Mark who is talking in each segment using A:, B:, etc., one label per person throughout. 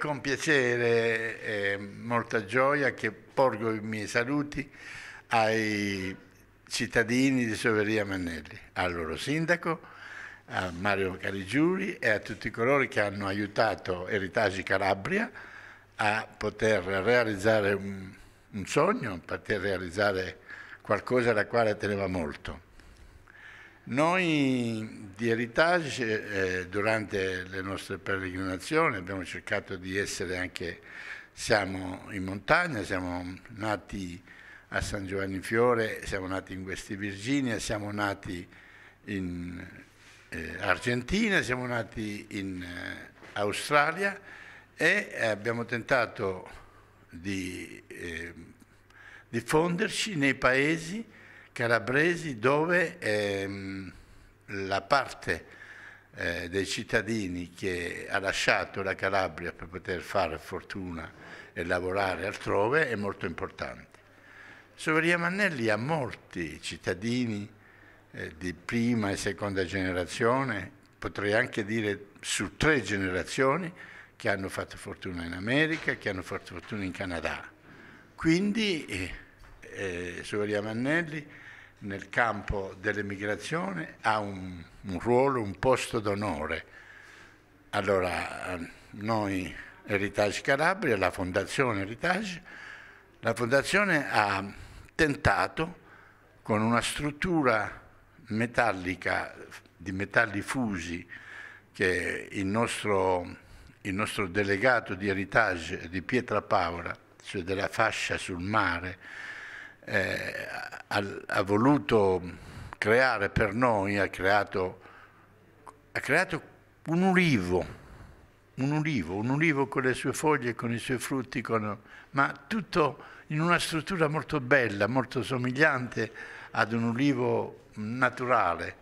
A: con piacere e molta gioia che porgo i miei saluti ai cittadini di Soveria Mannelli, al loro sindaco, a Mario Carigiuri e a tutti coloro che hanno aiutato Eritagi Calabria a poter realizzare un, un sogno, a poter realizzare qualcosa alla quale teneva molto. Noi di Heritage eh, durante le nostre peregrinazioni abbiamo cercato di essere anche, siamo in montagna, siamo nati a San Giovanni Fiore, siamo nati in West Virginia, siamo nati in eh, Argentina, siamo nati in eh, Australia e abbiamo tentato di eh, diffonderci nei paesi calabresi dove ehm, la parte eh, dei cittadini che ha lasciato la Calabria per poter fare fortuna e lavorare altrove è molto importante. Soveria Mannelli ha molti cittadini eh, di prima e seconda generazione, potrei anche dire su tre generazioni, che hanno fatto fortuna in America, che hanno fatto fortuna in Canada. Quindi... Eh, eh, Suveria Mannelli nel campo dell'emigrazione ha un, un ruolo, un posto d'onore. Allora, noi Heritage Calabria, la Fondazione Heritage, la Fondazione ha tentato con una struttura metallica di metalli fusi che il nostro, il nostro delegato di Heritage di Pietra Paola, cioè della fascia sul mare, eh, ha, ha, voluto creare per noi, ha creato, ha creato un ulivo, un ulivo, un ulivo con le sue foglie, con i suoi frutti, con, ma tutto in una struttura molto bella, molto somigliante ad un ulivo naturale.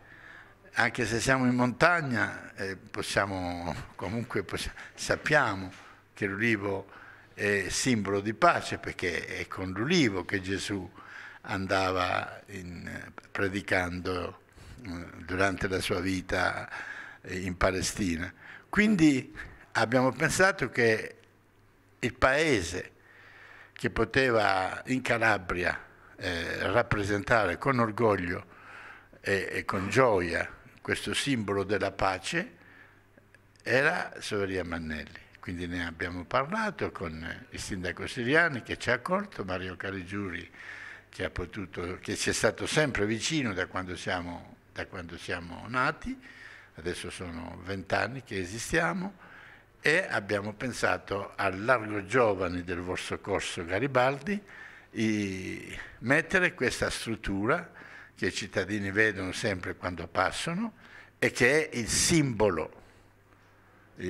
A: Anche se siamo in montagna, eh, possiamo, comunque possiamo, sappiamo che l'ulivo eh, simbolo di pace perché è con l'ulivo che Gesù andava in, predicando eh, durante la sua vita in Palestina. Quindi abbiamo pensato che il paese che poteva in Calabria eh, rappresentare con orgoglio e, e, con gioia questo simbolo della pace era Soveria Mannelli. Quindi ne abbiamo parlato con il sindaco Siriani che ci ha accolto, Mario Caligiuri che, ha potuto, che ci è stato sempre vicino da quando siamo, da quando siamo nati, adesso sono vent'anni che esistiamo, e abbiamo pensato al largo giovani del vostro corso Garibaldi di mettere questa struttura che i cittadini vedono sempre quando passano e che è il simbolo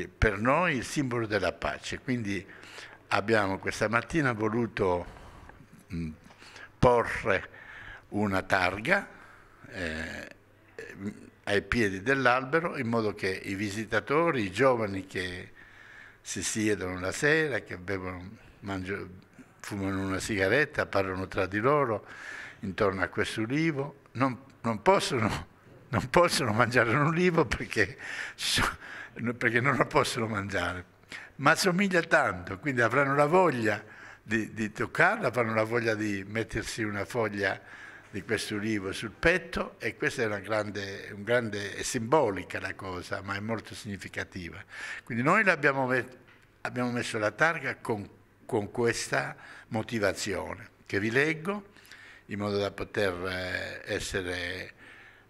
A: per noi il simbolo della pace. Quindi abbiamo questa mattina voluto mm, porre una targa eh, eh, ai piedi dell'albero in modo che i visitatori, i giovani che si siedono la sera, che bevono, mangio, fumano una sigaretta, parlano tra di loro intorno a questo ulivo, non, non, possono, non possono mangiare un ulivo perché... So, perché non lo possono mangiare. Ma somiglia tanto, quindi avranno la voglia di, di toccarla, avranno la voglia di mettersi una foglia di questo ulivo sul petto e questa è una grande, un grande, è simbolica la cosa, ma è molto significativa. Quindi noi abbiamo, met, abbiamo messo la targa con, con, questa motivazione, che vi leggo in modo da poter eh, essere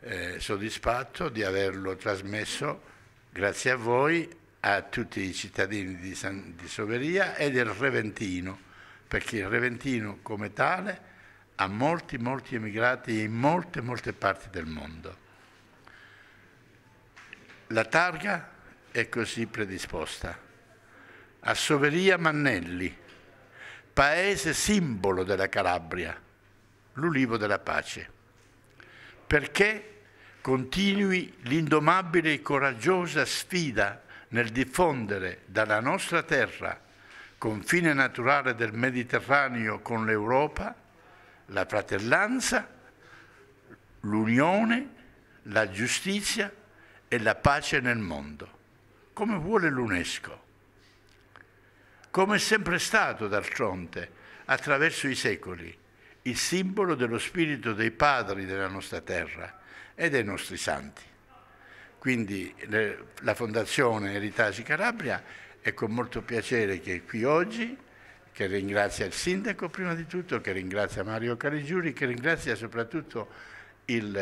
A: eh, soddisfatto di averlo trasmesso Grazie a voi, a tutti i cittadini di, San, di Soveria e del Reventino, perché il Reventino come tale ha molti, molti emigrati in molte, molte parti del mondo. La targa è così predisposta. A Soveria Mannelli, paese simbolo della Calabria, l'ulivo della pace. Perché continui l'indomabile e coraggiosa sfida nel diffondere dalla nostra terra, confine naturale del Mediterraneo con l'Europa, la fratellanza, l'unione, la giustizia e la pace nel mondo, come vuole l'UNESCO. Come è sempre stato d'altronde, attraverso i secoli, il simbolo dello spirito dei padri della nostra terra, e dei nostri santi. Quindi le, la Fondazione Eritasi Calabria è con molto piacere che è qui oggi, che ringrazia il sindaco prima di tutto, che ringrazia Mario Caligiuri, che ringrazia soprattutto il,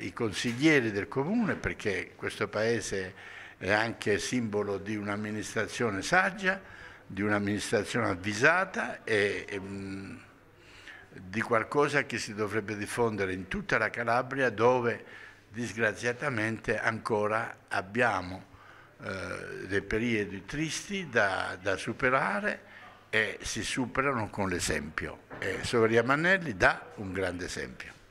A: i consiglieri del comune perché questo paese è anche simbolo di un'amministrazione saggia, di un'amministrazione avvisata e, e mm, di qualcosa che si dovrebbe diffondere in tutta la Calabria dove disgraziatamente ancora abbiamo eh, dei periodi tristi da, da, superare e si superano con l'esempio. E eh, Mannelli dà un grande esempio.